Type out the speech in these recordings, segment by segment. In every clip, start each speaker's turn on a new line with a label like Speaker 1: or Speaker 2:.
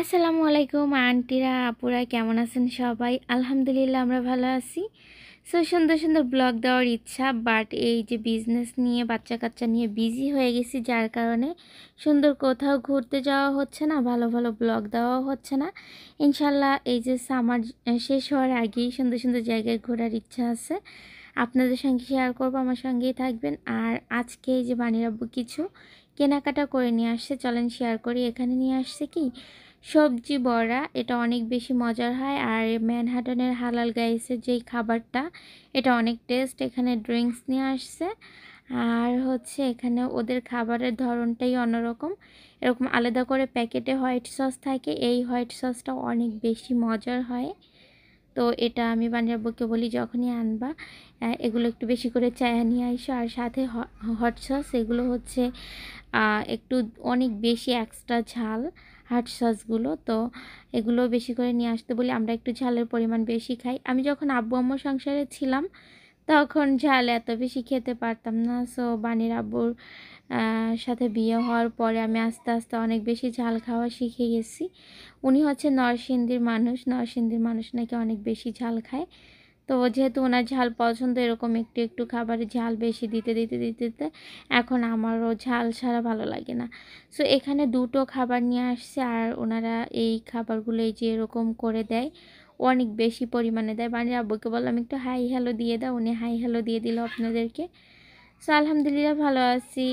Speaker 1: আসসালামু আলাইকুম আন্টিরা আপুরা কেমন আছেন সবাই আলহামদুলিল্লাহ আমরা ভালো আছি সো সুন্দর সুন্দর ব্লগ দেওয়ার ইচ্ছা বাট এই যে বিজনেস নিয়ে বাচ্চা কাচ্চা নিয়ে বিজি হয়ে গেছি যার কারণে সুন্দর কোথাও ঘুরতে যাওয়া হচ্ছে না ভালো ভালো ব্লগ দেওয়া হচ্ছে না ইনশাল্লাহ এই যে সামার শেষ হওয়ার আগেই সুন্দর সুন্দর জায়গায় ঘোরার ইচ্ছা আছে আপনাদের সঙ্গে শেয়ার করবো আমার সঙ্গেই থাকবেন আর আজকে এই যে বানিরাব্বু কিছু কেনাকাটা করে নিয়ে আসছে চলেন শেয়ার করি এখানে নিয়ে আসছে কি সবজি বড়া এটা অনেক বেশি মজার হয় আর ম্যানহাটনের হালাল গাইসের যেই খাবারটা এটা অনেক টেস্ট এখানে ড্রিঙ্কস নিয়ে আসছে আর হচ্ছে এখানে ওদের খাবারের ধরনটাই অন্যরকম এরকম আলাদা করে প্যাকেটে হোয়াইট সস থাকে এই হোয়াইট সসটা অনেক বেশি মজার হয় তো এটা আমি বানিয়াব্বকে বলি যখনই আনবা এগুলো একটু বেশি করে চায়া নিয়ে আসো আর সাথে হট সস এগুলো হচ্ছে একটু অনেক বেশি এক্সট্রা ঝাল হাট সসগুলো তো এগুলো বেশি করে নিয়ে আসতে বলি আমরা একটু ঝালের পরিমাণ বেশি খাই আমি যখন আব্বু আম্মু সংসারে ছিলাম তখন ঝাল এত বেশি খেতে পারতাম না সো বানির আব্বুর সাথে বিয়ে হওয়ার পরে আমি আস্তে আস্তে অনেক বেশি ঝাল খাওয়া শিখে গেছি উনি হচ্ছে নরসিংদীর মানুষ নরসিংদীর মানুষ নাকি অনেক বেশি ঝাল খায় তো যেহেতু ওনার ঝাল পছন্দ এরকম একটু একটু খাবারে ঝাল বেশি দিতে দিতে দিতে দিতে এখন আমারও ঝাল ছাড়া ভালো লাগে না সো এখানে দুটো খাবার নিয়ে আসছে আর ওনারা এই খাবারগুলো এই যে এরকম করে দেয় অনেক বেশি পরিমাণে দেয় মানে আব্বুকে বললাম একটু হাই হ্যালো দিয়ে দাও উনি হাই হ্যালো দিয়ে দিল আপনাদেরকে সো আলহামদুলিল্লাহ ভালো আছি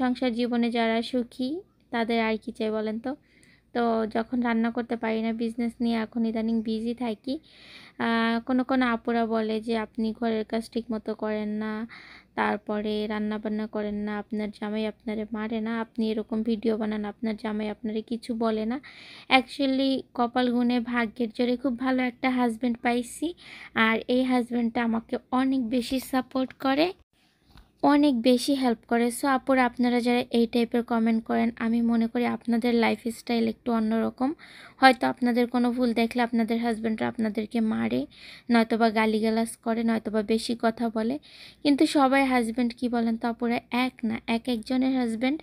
Speaker 1: সংসার জীবনে যারা সুখী তাদের আর কি চাই বলেন তো তো যখন রান্না করতে পারি না বিজনেস নিয়ে এখন ইদানিং বিজি থাকি কোনো কোনো আপুরা বলে যে আপনি ঘরের কাজ ঠিক মতো করেন না তারপরে রান্না বান্না করেন না আপনার জামাই আপনারে মারে না আপনি এরকম ভিডিও বানান আপনার জামাই আপনারে কিছু বলে না অ্যাকচুয়ালি কপাল গুণে ভাগ্যের জোরে খুব ভালো একটা হাজব্যান্ড পাইছি আর এই হাজব্যান্ডটা আমাকে অনেক বেশি সাপোর্ট করে অনেক বেশি হেল্প করে সো আপুর আপনারা যারা এই টাইপের কমেন্ট করেন আমি মনে করি আপনাদের লাইফ স্টাইল একটু অন্যরকম হয়তো আপনাদের কোনো ভুল দেখলে আপনাদের হাজব্যান্ডরা আপনাদেরকে মারে নয়তোবা গালিগালাজ করে নয়তোবা বেশি কথা বলে কিন্তু সবাই হাজব্যান্ড কি বলেন তো আপুরা এক না এক একজনের হাজব্যান্ড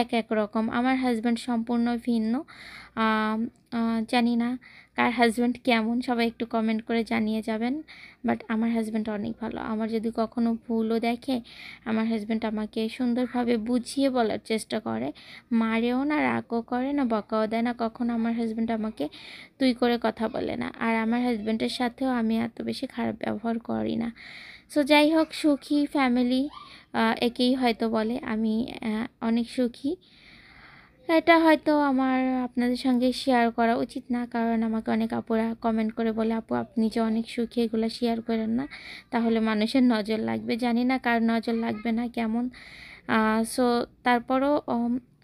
Speaker 1: এক এক রকম আমার হাজব্যান্ড সম্পূর্ণ ভিন্ন জানি না কার হাজব্যান্ড কেমন সবাই একটু কমেন্ট করে জানিয়ে যাবেন বাট আমার হাজব্যান্ড অনেক ভালো আমার যদি কখনো ভুলও দেখে আমার হাজব্যান্ড আমাকে সুন্দরভাবে বুঝিয়ে বলার চেষ্টা করে মারেও না রাগও করে না বকাও দেয় না কখনো আমার হাজব্যান্ড আমাকে তুই করে কথা বলে না আর আমার হাজব্যান্ডের সাথেও আমি এত বেশি খারাপ ব্যবহার করি না সো যাই হোক সুখী ফ্যামিলি একেই হয়তো বলে আমি অনেক সুখী এটা হয়তো আমার আপনাদের সঙ্গে শেয়ার করা উচিত না কারণ আমাকে অনেক আপুরা কমেন্ট করে বলে আপু আপনি যে অনেক সুখী এগুলো শেয়ার করেন না তাহলে মানুষের নজর লাগবে জানি না কার নজর লাগবে না কেমন সো তারপরও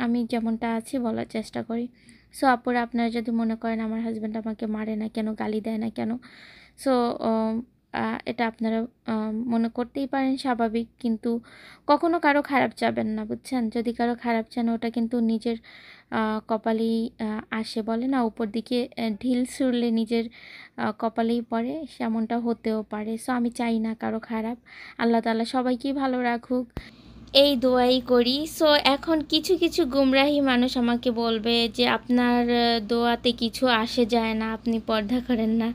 Speaker 1: আমি যেমনটা আছি বলার চেষ্টা করি সো আপুরা আপনারা যদি মনে করেন আমার হাজব্যান্ড আমাকে মারে না কেন গালি দেয় না কেন সো এটা আপনারা মনে করতেই পারেন স্বাভাবিক কিন্তু কখনো কারো খারাপ চাবেন না বুঝছেন যদি কারো খারাপ চান ওটা কিন্তু নিজের কপালেই আসে বলে না উপর দিকে ঢিল ছুড়লে নিজের কপালেই পড়ে সেমনটা হতেও পারে সো আমি চাই না কারো খারাপ আল্লাহ তালা সবাইকেই ভালো রাখুক এই দোয়াই করি সো এখন কিছু কিছু গুমরাহি মানুষ আমাকে বলবে যে আপনার দোয়াতে কিছু আসে যায় না আপনি পর্দা করেন না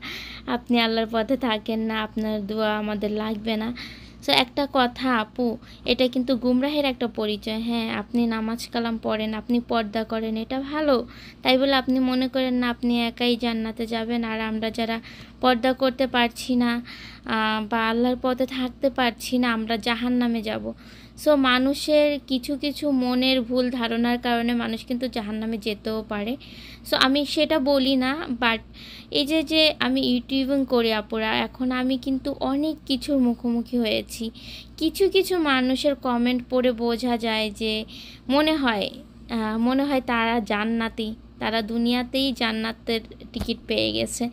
Speaker 1: আপনি আল্লাহর পথে থাকেন না আপনার দোয়া আমাদের লাগবে না সো একটা কথা আপু এটা কিন্তু গুমরাহের একটা পরিচয় হ্যাঁ আপনি নামাজ কালাম পড়েন আপনি পর্দা করেন এটা ভালো তাই বলে আপনি মনে করেন না আপনি একাই জান্নাতে যাবেন আর আমরা যারা পর্দা করতে পারছি না বা আল্লাহর পথে থাকতে পারছি না আমরা জাহান নামে যাবো সো মানুষের কিছু কিছু মনের ভুল ধারণার কারণে মানুষ কিন্তু জাহান্নামে যেতেও পারে সো আমি সেটা বলি না বাট এই যে যে আমি ইউটিউবিং করি আপুরা এখন আমি কিন্তু অনেক কিছুর মুখোমুখি হয়েছি কিছু কিছু মানুষের কমেন্ট পড়ে বোঝা যায় যে মনে হয় মনে হয় তারা জান্নাতি তারা দুনিয়াতেই জান্নাতের টিকিট পেয়ে গেছে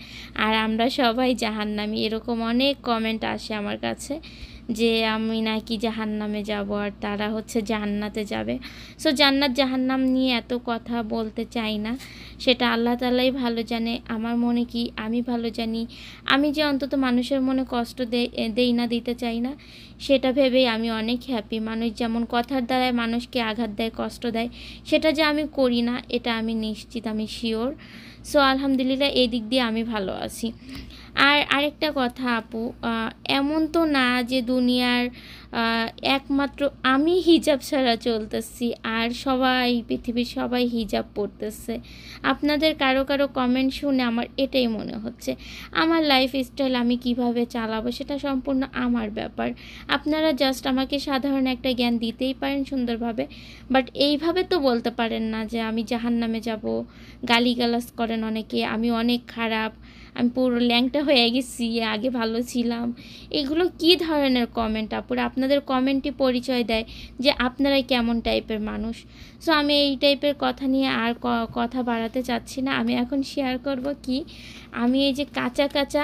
Speaker 1: আর আমরা সবাই জাহান্নামি এরকম অনেক কমেন্ট আসে আমার কাছে যে আমি নাকি জাহান্নামে যাব আর তারা হচ্ছে জান্নাতে যাবে সো জান্নাত জাহান্নাম নিয়ে এত কথা বলতে চাই না সেটা আল্লাহ তালাই ভালো জানে আমার মনে কি আমি ভালো জানি আমি যে অন্তত মানুষের মনে কষ্ট দেই না দিতে চাই না সেটা ভেবেই আমি অনেক হ্যাপি মানুষ যেমন কথার দ্বারায় মানুষকে আঘাত দেয় কষ্ট দেয় সেটা যে আমি করি না এটা আমি নিশ্চিত আমি শিওর সো আলহামদুলিল্লাহ এই দিক দিয়ে আমি ভালো আছি আর আরেকটা কথা আপু এমন তো না যে দুনিয়ার একমাত্র আমি হিজাব ছাড়া চলতেছি আর সবাই পৃথিবীর সবাই হিজাব পড়তেছে আপনাদের কারো কারো কমেন্ট শুনে আমার এটাই মনে হচ্ছে আমার লাইফ স্টাইল আমি কিভাবে চালাবো সেটা সম্পূর্ণ আমার ব্যাপার আপনারা জাস্ট আমাকে সাধারণ একটা জ্ঞান দিতেই পারেন সুন্দরভাবে বাট এইভাবে তো বলতে পারেন না যে আমি জাহান নামে যাব গালিগালাজ করেন অনেকে আমি অনেক খারাপ আমি পুরো ল্যাংটা হয়ে গেছি আগে ভালো ছিলাম এগুলো কি ধরনের কমেন্ট আপুর আপনাদের কমেন্টই পরিচয় দেয় যে আপনারা কেমন টাইপের মানুষ সো আমি এই টাইপের কথা নিয়ে আর কথা বাড়াতে চাচ্ছি না আমি এখন শেয়ার করব কি আমি এই যে কাঁচা কাঁচা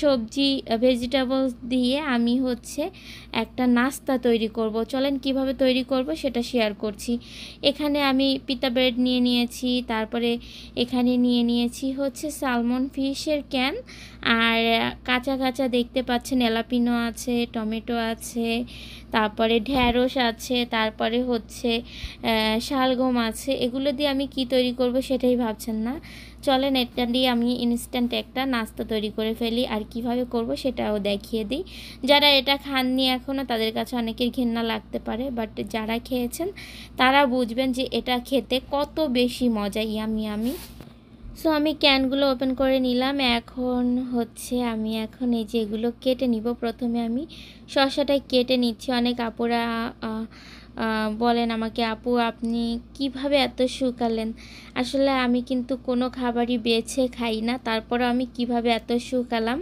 Speaker 1: সবজি ভেজিটেবলস দিয়ে আমি হচ্ছে একটা নাস্তা তৈরি করব চলেন কিভাবে তৈরি করব সেটা শেয়ার করছি এখানে আমি পিতা ব্রেড নিয়ে নিয়েছি তারপরে এখানে নিয়ে নিয়েছি হচ্ছে সালমন ফিশ ইলিশের ক্যান আর কাঁচা কাঁচা দেখতে পাচ্ছেন এলাপিনো আছে টমেটো আছে তারপরে ঢ্যাঁড়স আছে তারপরে হচ্ছে শালগম আছে এগুলো দিয়ে আমি কি তৈরি করব সেটাই ভাবছেন না চলেন এটা দিয়ে আমি ইনস্ট্যান্ট একটা নাস্তা তৈরি করে ফেলি আর কিভাবে করব সেটাও দেখিয়ে দিই যারা এটা খাননি এখনও তাদের কাছে অনেকের ঘেন্না লাগতে পারে বাট যারা খেয়েছেন তারা বুঝবেন যে এটা খেতে কত বেশি মজা ইয়ামি আমি সো আমি ক্যানগুলো ওপেন করে নিলাম এখন হচ্ছে আমি এখন এই যে এগুলো কেটে নিব প্রথমে আমি শসাটাই কেটে নিচ্ছি অনেক আপুরা বলেন আমাকে আপু আপনি কিভাবে এত শুকালেন আসলে আমি কিন্তু কোনো খাবারই বেছে খাই না তারপর আমি কিভাবে এত শুকালাম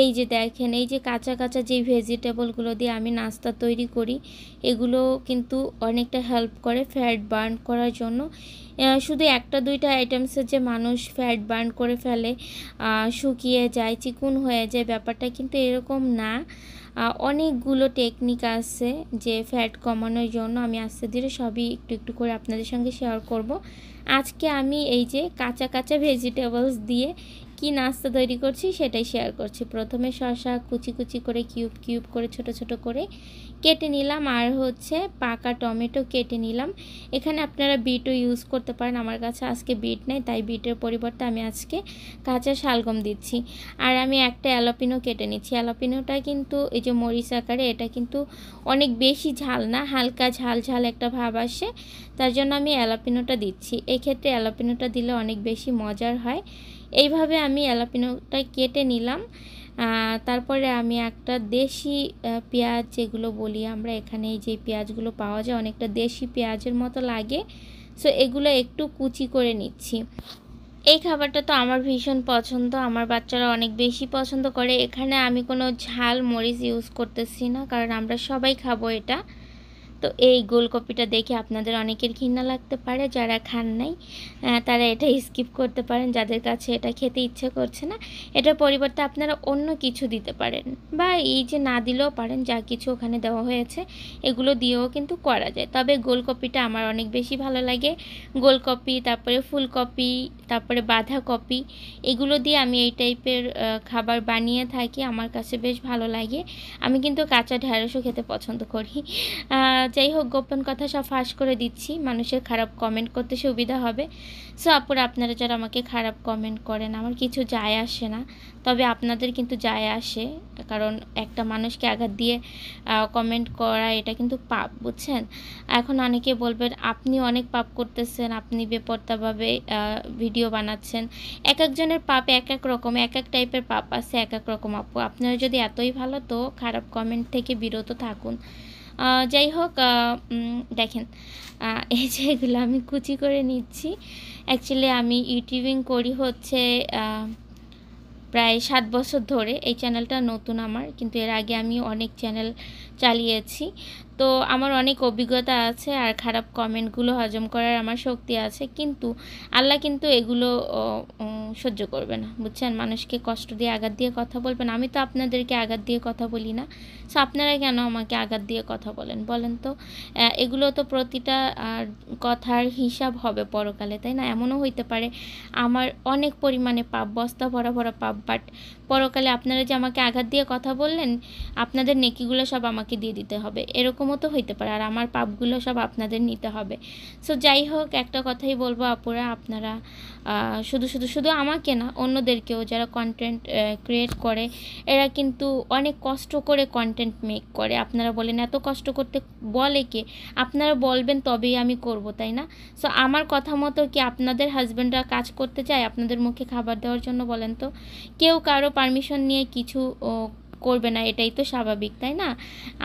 Speaker 1: এই যে দেখেন এই যে কাঁচা কাঁচা যে ভেজিটেবলগুলো দিয়ে আমি নাস্তা তৈরি করি এগুলো কিন্তু অনেকটা হেল্প করে ফ্যাট বার্ন করার জন্য শুধু একটা দুইটা আইটেমসের যে মানুষ ফ্যাট বার্ন করে ফেলে শুকিয়ে যায় চিকুন হয়ে যায় ব্যাপারটা কিন্তু এরকম না অনেকগুলো টেকনিক আছে যে ফ্যাট কমানোর জন্য আমি আস্তে ধীরে সবই একটু একটু করে আপনাদের সঙ্গে শেয়ার করব আজকে আমি এই যে কাঁচা কাঁচা ভেজিটেবলস দিয়ে কি নাস্তা তৈরি করছি সেটাই শেয়ার করছি প্রথমে শশা কুচি কুচি করে কিউব কিউব করে ছোট ছোট করে কেটে নিলাম আর হচ্ছে পাকা টমেটো কেটে নিলাম এখানে আপনারা বিটও ইউজ করতে পারেন আমার কাছে আজকে বিট নেই তাই বিটের পরিবর্তে আমি আজকে কাঁচা শালগম দিচ্ছি আর আমি একটা অ্যালোপিনো কেটে নিচ্ছি অ্যালোপিনোটা কিন্তু এই যে মরিচ আকারে এটা কিন্তু অনেক বেশি ঝাল না হালকা ঝাল ঝাল একটা ভাব আসে তার জন্য আমি অ্যালোপিনোটা দিচ্ছি এক্ষেত্রে অ্যালোপিনোটা দিলে অনেক বেশি মজার হয় এইভাবে আমি অ্যালাপিনোটা কেটে নিলাম তারপরে আমি একটা দেশি পেঁয়াজ যেগুলো বলি আমরা এখানে যে পেঁয়াজগুলো পাওয়া যায় অনেকটা দেশি পেঁয়াজের মতো লাগে সো এগুলো একটু কুচি করে নিচ্ছি এই খাবারটা তো আমার ভীষণ পছন্দ আমার বাচ্চারা অনেক বেশি পছন্দ করে এখানে আমি কোনো ঝাল মরিচ ইউজ করতেছি না কারণ আমরা সবাই খাবো এটা তো এই গোলকপিটা দেখে আপনাদের অনেকের ঘৃণা লাগতে পারে যারা খান নাই তারা এটা স্কিপ করতে পারেন যাদের কাছে এটা খেতে ইচ্ছে করছে না এটার পরিবর্তে আপনারা অন্য কিছু দিতে পারেন বা এই যে না দিলেও পারেন যা কিছু ওখানে দেওয়া হয়েছে এগুলো দিয়েও কিন্তু করা যায় তবে গোলকপিটা আমার অনেক বেশি ভালো লাগে গোলকপি তারপরে ফুলকপি তারপরে বাঁধাকপি এগুলো দিয়ে আমি এই টাইপের খাবার বানিয়ে থাকি আমার কাছে বেশ ভালো লাগে আমি কিন্তু কাঁচা ঢ্যাঁড়সও খেতে পছন্দ করি যাই হোক গোপন কথা সব ফাঁস করে দিচ্ছি মানুষের খারাপ কমেন্ট করতে সুবিধা হবে সো আপুর আপনারা যারা আমাকে খারাপ কমেন্ট করেন আমার কিছু যায় আসে না তবে আপনাদের কিন্তু যায় আসে কারণ একটা মানুষকে আঘাত দিয়ে কমেন্ট করা এটা কিন্তু পাপ বুঝছেন এখন অনেকে বলবেন আপনি অনেক পাপ করতেছেন আপনি বেপরতাভাবে ভিডিও বানাচ্ছেন এক একজনের পাপ এক এক রকম এক এক টাইপের পাপ আছে এক এক রকম আপু আপনারা যদি এতই ভালো তো খারাপ কমেন্ট থেকে বিরত থাকুন যাই হোক দেখেন এই যে এগুলো আমি কুচি করে নিচ্ছি অ্যাকচুয়ালি আমি ইউটিউবিং করি হচ্ছে প্রায় সাত বছর ধরে এই চ্যানেলটা নতুন আমার কিন্তু এর আগে আমি অনেক চ্যানেল চালিয়েছি তো আমার অনেক অভিজ্ঞতা আছে আর খারাপ কমেন্টগুলো হজম করার আমার শক্তি আছে কিন্তু আল্লাহ কিন্তু এগুলো সহ্য করবে না বুঝছেন মানুষকে কষ্ট দিয়ে আঘাত দিয়ে কথা বলবেন আমি তো আপনাদেরকে আঘাত দিয়ে কথা বলি না সো আপনারা কেন আমাকে আঘাত দিয়ে কথা বলেন বলেন তো এগুলো তো প্রতিটা কথার হিসাব হবে পরকালে তাই না এমনও হইতে পারে আমার অনেক পরিমাণে পাপ বস্তা ভরা ভরা পাপ বাট পরকালে আপনারা যে আমাকে আঘাত দিয়ে কথা বললেন আপনাদের নেকিগুলো সব আমাকে দিয়ে দিতে হবে এরকম এরকমও হইতে পারে আর আমার পাপগুলো সব আপনাদের নিতে হবে সো যাই হোক একটা কথাই বলবো আপুরা আপনারা শুধু শুধু শুধু আমাকে না অন্যদেরকেও যারা কন্টেন্ট ক্রিয়েট করে এরা কিন্তু অনেক কষ্ট করে কন্টেন্ট মেক করে আপনারা বলেন এত কষ্ট করতে বলে কে আপনারা বলবেন তবেই আমি করব তাই না সো আমার কথা মতো কি আপনাদের হাজব্যান্ডরা কাজ করতে চায় আপনাদের মুখে খাবার দেওয়ার জন্য বলেন তো কেউ কারো পারমিশন নিয়ে কিছু করবে না এটাই তো স্বাভাবিক তাই না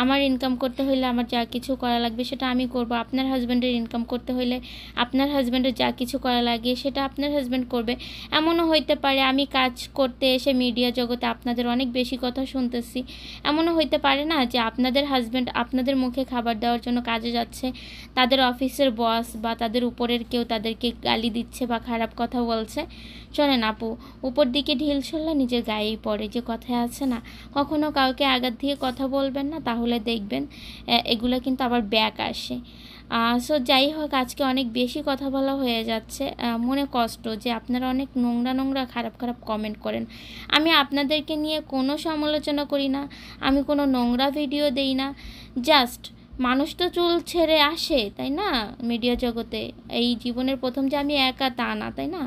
Speaker 1: আমার ইনকাম করতে হলে আমার যা কিছু করা লাগবে সেটা আমি করব আপনার হাজব্যান্ডের ইনকাম করতে হলে আপনার হাজব্যান্ডের যা কিছু করা লাগে সেটা আপনার হাজব্যান্ড করবে এমনও হইতে পারে আমি কাজ করতে এসে মিডিয়া জগতে আপনাদের অনেক বেশি কথা শুনতেছি এমনও হইতে পারে না যে আপনাদের হাজব্যান্ড আপনাদের মুখে খাবার দেওয়ার জন্য কাজে যাচ্ছে তাদের অফিসের বস বা তাদের উপরের কেউ তাদেরকে গালি দিচ্ছে বা খারাপ কথা বলছে চলেন আপু উপর দিকে ঢিল সরলা নিজের গায়েই পড়ে যে কথায় আছে না কখনও কাউকে আঘাত দিয়ে কথা বলবেন না তাহলে দেখবেন এগুলো কিন্তু আবার ব্যাক আসে সো যাই হোক আজকে অনেক বেশি কথা বলা হয়ে যাচ্ছে মনে কষ্ট যে আপনারা অনেক নোংরা নোংরা খারাপ খারাপ কমেন্ট করেন আমি আপনাদেরকে নিয়ে কোনো সমালোচনা করি না আমি কোনো নোংরা ভিডিও দেই না জাস্ট মানুষ তো চুল ছেড়ে আসে তাই না মিডিয়া জগতে এই জীবনের প্রথম যে আমি একা তা না তাই না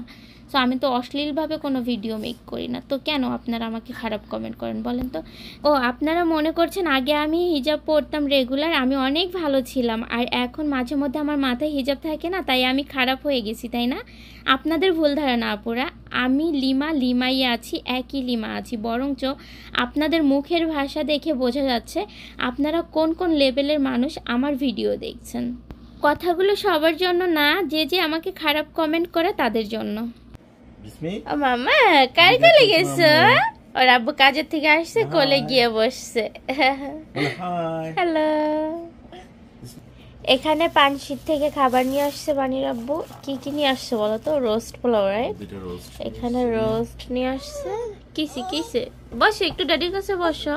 Speaker 1: সো আমি তো অশ্লীলভাবে কোনো ভিডিও মেক করি না তো কেন আপনারা আমাকে খারাপ কমেন্ট করেন বলেন তো ও আপনারা মনে করছেন আগে আমি হিজাব পরতাম রেগুলার আমি অনেক ভালো ছিলাম আর এখন মাঝে মধ্যে আমার মাথায় হিজাব থাকে না তাই আমি খারাপ হয়ে গেছি তাই না আপনাদের ভুল ধারণা আপুরা আমি লিমা লিমাই আছি একই লিমা আছি বরঞ্চ আপনাদের মুখের ভাষা দেখে বোঝা যাচ্ছে আপনারা কোন কোন লেভেলের মানুষ আমার ভিডিও দেখছেন কথাগুলো সবার জন্য না যে যে আমাকে খারাপ কমেন্ট করে তাদের জন্য ও মামা কার কোলে গেছো ওর আব্বু কাজের থেকে আসছে কোলে গিয়ে বসছে হ্যালো এখানে পানশির থেকে খাবার নিয়ে আসছে বানির আব্বু কি কি নিয়ে আসছে বলো তো রোস্ট পোলাও রাইট এখানে রোস্ট নিয়ে আসছে কিসে কিসে বসো একটু ড্যাডির কাছে বসো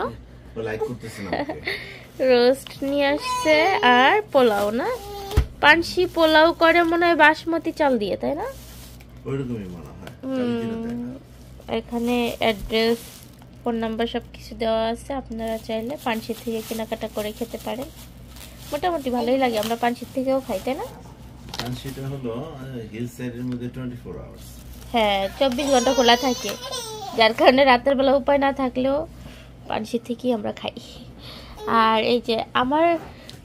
Speaker 1: রোস্ট নিয়ে আসছে আর পোলাও না পানসি পোলাও করে মনে হয় বাসমতি চাল দিয়ে তাই না এখানে অ্যাড্রেস ফোন নাম্বার সব কিছু দেওয়া আছে আপনারা চাইলে পানসির থেকে কেনাকাটা করে খেতে পারেন মোটামুটি ভালোই লাগে আমরা পানসির থেকেও খাই তাই না হলো হিল মধ্যে 24 আওয়ার্স হ্যাঁ 24 ঘন্টা খোলা থাকে যার কারণে রাতের বেলা উপায় না থাকলেও পানসি থেকেই আমরা খাই আর এই যে আমার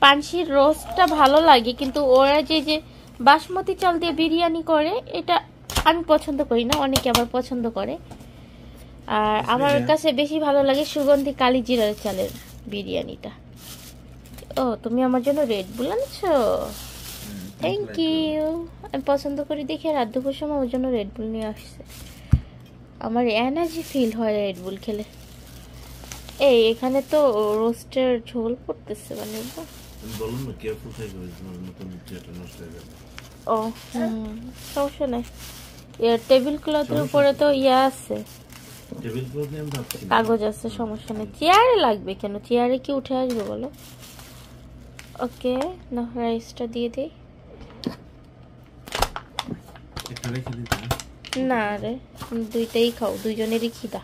Speaker 1: পানসির রোস্টটা ভালো লাগে কিন্তু ওরা যে যে বাসমতি চাল দিয়ে বিরিয়ানি করে এটা আমি পছন্দ করি না অনেকে আবার পছন্দ করে আর আমার কাছে বেশি ভালো লাগে সুগন্ধি কালি জিরার চালের বিরিয়ানিটা ও তুমি আমার জন্য রেড বুল আনছো থ্যাংক ইউ আমি পছন্দ করি দেখি আর দুপুর সময় ওর জন্য রেড বুল নিয়ে আসছে আমার এনার্জি ফিল হয় রেড বুল খেলে এই এখানে তো রোস্টের ঝোল পড়তেছে মানে বলুন না নতুন নষ্ট হয়ে যাবে ও হুম সমস্যা নাই টেবিল ক্লথের উপরে তো ইয়া আছে কাগজ আছে সমস্যা নেই চেয়ারে লাগবে কেন চেয়ারে কি উঠে আসবে বলো ওকে না রাইসটা দিয়ে দিই না রে দুইটাই খাও দুইজনেরই খিদা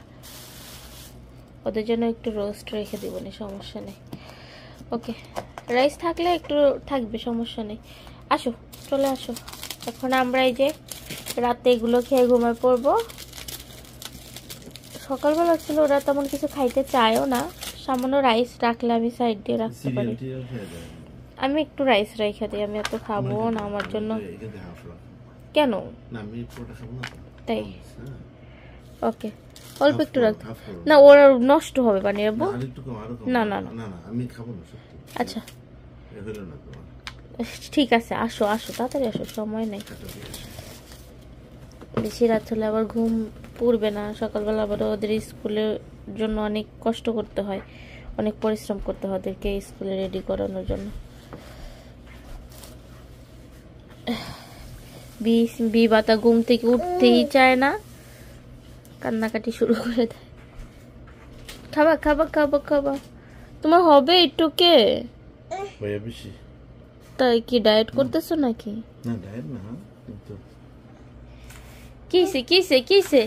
Speaker 1: ওদের জন্য একটু রোস্ট রেখে দিব না সমস্যা নেই ওকে রাইস থাকলে একটু থাকবে সমস্যা নেই আসো চলে আসো এখন আমরা এই যে রাতে এগুলো খেয়ে ঘুমিয়ে পড়বো সকালবেলা আসলে ওরা তেমন কিছু খাইতে চায়ও না সামান্য রাইস রাখলে আমি সাইড দিয়ে রাখতে পারি আমি একটু রাইস রাইখা দিই আমি এত খাবো না আমার জন্য কেন তাই ওকে হ্যাঁ। অল্প একটু রাখ না ওরা নষ্ট হবে বানিয়ে না না না আচ্ছা ঠিক আছে আসো আসো তাড়াতাড়ি আসো সময় নেই বেশি রাত হলে আবার ঘুম পড়বে না সকালবেলা আবার ওদের স্কুলের জন্য অনেক কষ্ট করতে হয় অনেক পরিশ্রম করতে হয় ওদেরকে স্কুলে রেডি করানোর জন্য বি বি বাতা ঘুম থেকে উঠতেই চায় না কান্নাকাটি শুরু করে দেয় খাবা খাবা খাবা খাবা তোমার হবে একটু কে বেশি তাই কি ডায়েট করতেছো নাকি না ডায়েট না কিন্তু কিসে কিসে কিসে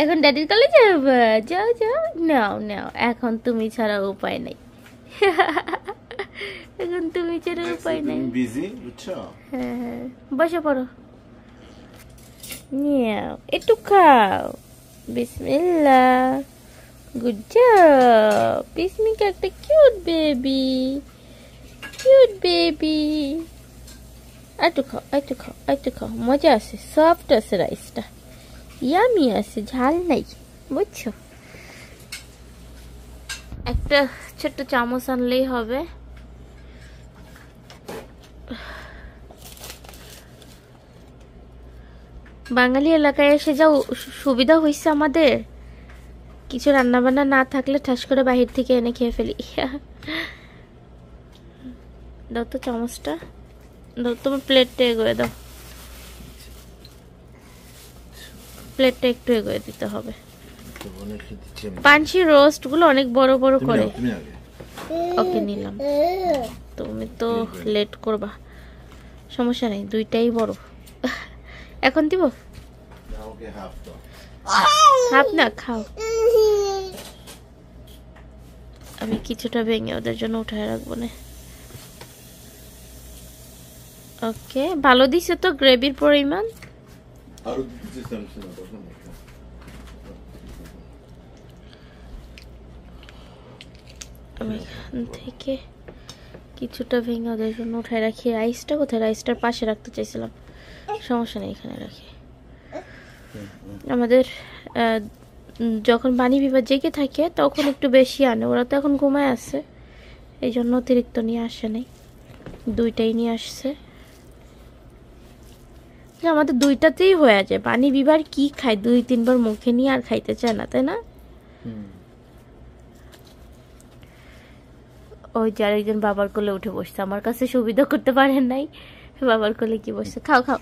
Speaker 1: এখন ড্যাডির কলে যাবে যাও যাও নাও নাও এখন তুমি ছাড়া উপায় নাই এখন তুমি ছাড়া উপায় নাই বিজি বুঝছো হ্যাঁ হ্যাঁ বসে পড়ো নিও একটু খাও বিসমিল্লাহ গুড জব বিসমিকা একটা কিউট বেবি কিউট বেবি একটু খাও একটু খাও একটু খাও মজা আছে সফট আছে রাইসটা ইয়ামি আছে ঝাল নাই বুঝছো একটা ছোট্ট চামচ আনলেই হবে বাঙালি এলাকায় এসে যাও সুবিধা হয়েছে আমাদের কিছু রান্নাবান্না না থাকলে ঠাস করে বাহির থেকে এনে খেয়ে ফেলি দাও তো চামচটা দাও তোমার প্লেটটা এগোয়ে দাও প্লেটটা একটু এগোয়ে দিতে হবে পানসি রোস্টগুলো অনেক বড় বড় করে ওকে নিলাম তুমি তো লেট করবা সমস্যা নেই দুইটাই বড় এখন দিব হাফ না খাও আমি কিছুটা ভেঙে ওদের জন্য উঠায় রাখবো না ওকে ভালো দিছে তো গ্রেভির পরিমাণ আমি এখান থেকে কিছুটা ভেঙে ওদের জন্য উঠায় রাখি রাইসটা কোথায় রাইসটার পাশে রাখতে চাইছিলাম সমস্যা নেই এখানে রাখি আমাদের যখন বাণী বিপদ জেগে থাকে তখন একটু বেশি আনে ওরা তো এখন ঘুমায় আছে এই জন্য অতিরিক্ত নিয়ে আসে নেই দুইটাই নিয়ে আসছে আসলে আমাদের দুইটাতেই হয়ে যায় পানি বিবার কি খায় দুই তিনবার মুখে নিয়ে আর খাইতে চায় না তাই না ওই যে আরেকজন বাবার কোলে উঠে বসছে আমার কাছে সুবিধা করতে পারেন নাই বাবার কোলে কি বসছে খাও খাও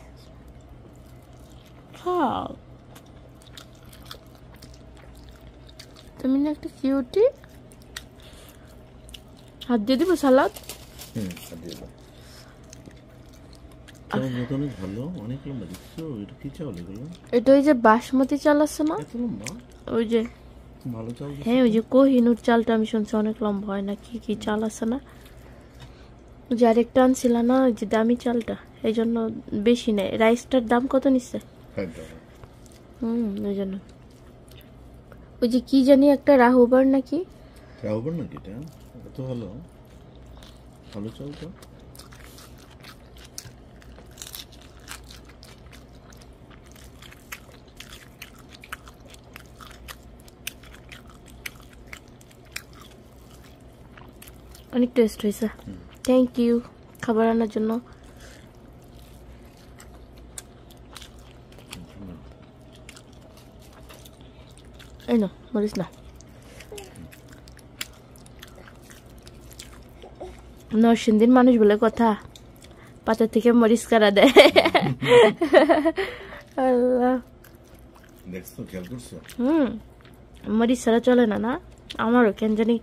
Speaker 1: খাও তুমি না একটা কিউটি হাত দিয়ে দিব সালাদ হুম হাত দিয়ে এটা ওই যে বাসমতি চাল আছে না ওই যে হ্যাঁ ওই যে কোহিনুর চালটা আমি শুনছি অনেক লম্বা হয় না কি কি চাল আছে না যে আরেকটা আনছিল ওই যে দামি চালটা এই জন্য বেশি নেয় রাইসটার দাম কত নিচ্ছে হুম ওই জন্য ওই যে কি জানি একটা রাহুবার নাকি রাহুবার নাকি ভালো ভালো অনেক টেস্ট হয়েছে থ্যাংক ইউ খাবার আনার জন্য এই না না মানুষ বলে কথা পাতা থেকে মরিচ কারা দেয় আল্লাহ মরিচ ছাড়া চলে না না আমারও কেন জানি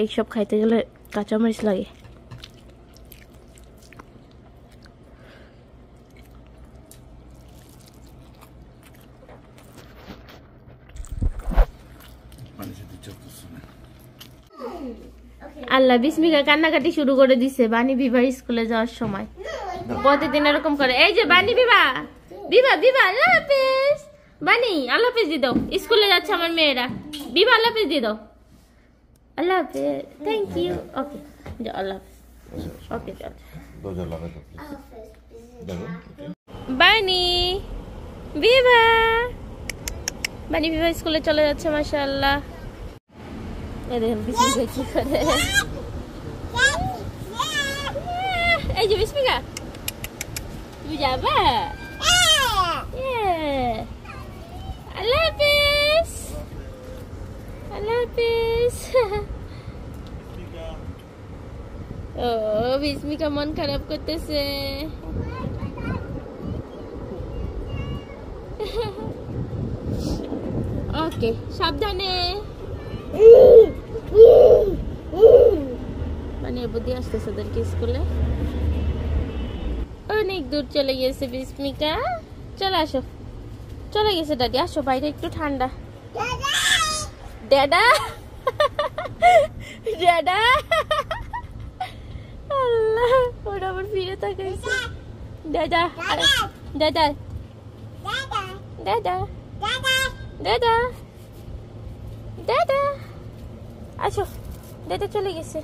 Speaker 1: এইসব খাইতে গেলে কাঁচামরিচ লাগে আল্লাহ বিস্মিকা কান্নাকাটি শুরু করে দিছে বাণী বিবাহ স্কুলে যাওয়ার সময় প্রতিদিন এরকম করে এই যে বাণী বিবাহ বিভা বিভা আল্লাহ হাফিজ বাণী আল্লাহ হাফিজ দাও স্কুলে যাচ্ছে আমার মেয়েরা বিবাহ আল্লাহ হাফিজ দাও I love Thank you. Oke, ya Allah. Oke, ya oke. Oh, ya Bani, Viva. Bani Viva sekolah cale jatuh, masya Allah. Ada yang bisa lagi kare. Eh, jadi siapa? Siapa? Yeah. I love it. बिस्मी oh, का मन खराब करते से okay सावधान मानी बुद्धि आसते सदर की स्कूले अनेक दूर चले गए बिस्मिका चल आसो चले गेस दादी आसो बहरे एक तो ठंडा ড্যাডা ড্যাডা আল্লাহ ওরা আবার ফিরে তাকাইছে ড্যাডা ড্যাডা ড্যাডা ড্যাডা ড্যাডা আসো ড্যাডা চলে গেছে